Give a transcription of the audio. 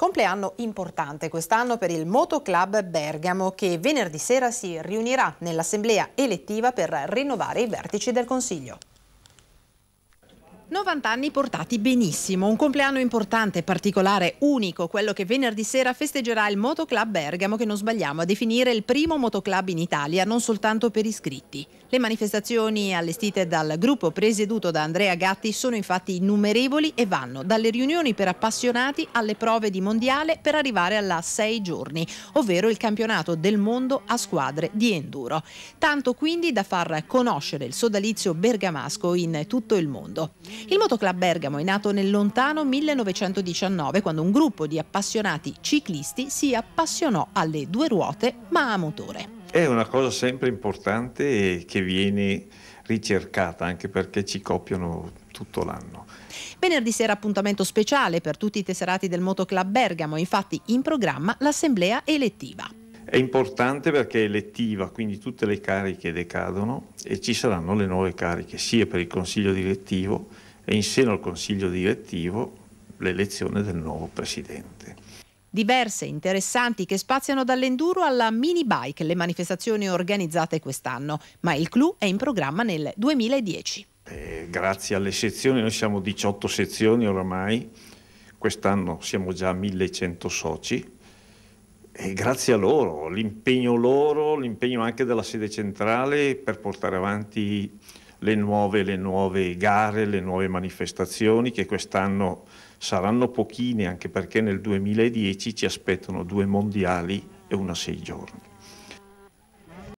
Compleanno importante quest'anno per il Motoclub Bergamo che venerdì sera si riunirà nell'assemblea elettiva per rinnovare i vertici del Consiglio. 90 anni portati benissimo, un compleanno importante, particolare, unico, quello che venerdì sera festeggerà il Motoclub Bergamo che non sbagliamo a definire il primo motoclub in Italia, non soltanto per iscritti. Le manifestazioni allestite dal gruppo presieduto da Andrea Gatti sono infatti innumerevoli e vanno dalle riunioni per appassionati alle prove di mondiale per arrivare alla 6 giorni, ovvero il campionato del mondo a squadre di enduro. Tanto quindi da far conoscere il sodalizio bergamasco in tutto il mondo. Il Motoclub Bergamo è nato nel lontano 1919 quando un gruppo di appassionati ciclisti si appassionò alle due ruote ma a motore. È una cosa sempre importante e che viene ricercata anche perché ci copiano tutto l'anno. Venerdì sera appuntamento speciale per tutti i tesserati del Motoclub Bergamo, infatti in programma l'assemblea elettiva. È importante perché è elettiva, quindi tutte le cariche decadono e ci saranno le nuove cariche sia per il Consiglio direttivo e in seno al Consiglio direttivo l'elezione del nuovo Presidente diverse, interessanti, che spaziano dall'enduro alla mini bike, le manifestazioni organizzate quest'anno, ma il clou è in programma nel 2010. Eh, grazie alle sezioni, noi siamo 18 sezioni oramai, quest'anno siamo già 1100 soci, e grazie a loro, l'impegno loro, l'impegno anche della sede centrale per portare avanti le nuove, le nuove gare, le nuove manifestazioni che quest'anno saranno pochine anche perché nel 2010 ci aspettano due mondiali e una sei giorni.